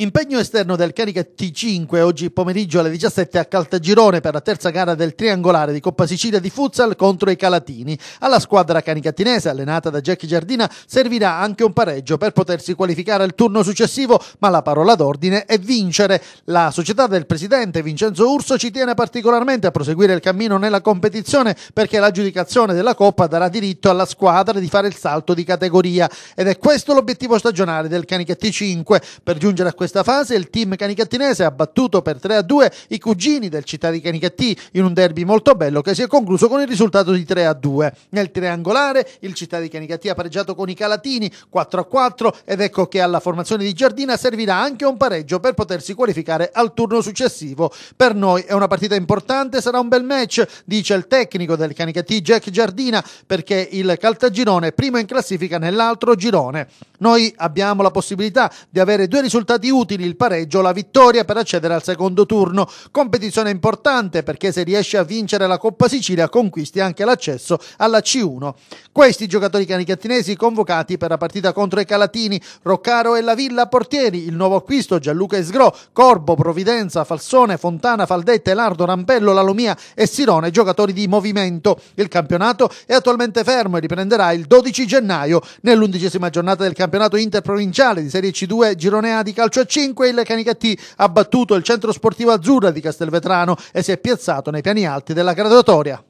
Impegno esterno del Carica T5 oggi pomeriggio alle 17 a Caltagirone per la terza gara del triangolare di Coppa Sicilia di futsal contro i Calatini. Alla squadra canicattinese, allenata da Jack Giardina, servirà anche un pareggio per potersi qualificare al turno successivo, ma la parola d'ordine è vincere. La società del presidente Vincenzo Urso ci tiene particolarmente a proseguire il cammino nella competizione perché l'aggiudicazione della Coppa darà diritto alla squadra di fare il salto di categoria ed è questo l'obiettivo stagionale del Carica T5 per giungere a questo questa fase il team canicattinese ha battuto per 3-2 a i cugini del Città di Canicattì in un derby molto bello che si è concluso con il risultato di 3-2. a Nel triangolare il Città di Canicattì ha pareggiato con i Calatini 4-4 a ed ecco che alla formazione di Giardina servirà anche un pareggio per potersi qualificare al turno successivo. Per noi è una partita importante, sarà un bel match, dice il tecnico del Canicattì Jack Giardina perché il Caltagirone è primo in classifica nell'altro girone. Noi abbiamo la possibilità di avere due risultati utili utili il pareggio o la vittoria per accedere al secondo turno. Competizione importante perché se riesce a vincere la Coppa Sicilia conquisti anche l'accesso alla C1. Questi giocatori canicattinesi convocati per la partita contro i Calatini, Roccaro e la Villa Portieri, il nuovo acquisto Gianluca Esgro, Corbo, Providenza, Falsone, Fontana, Faldette, Lardo, Rampello, Lalomia e Sirone, giocatori di movimento. Il campionato è attualmente fermo e riprenderà il 12 gennaio nell'undicesima giornata del campionato interprovinciale di Serie C2 Gironea di calcio 5 il Canicattì ha battuto il centro sportivo Azzurra di Castelvetrano e si è piazzato nei piani alti della graduatoria.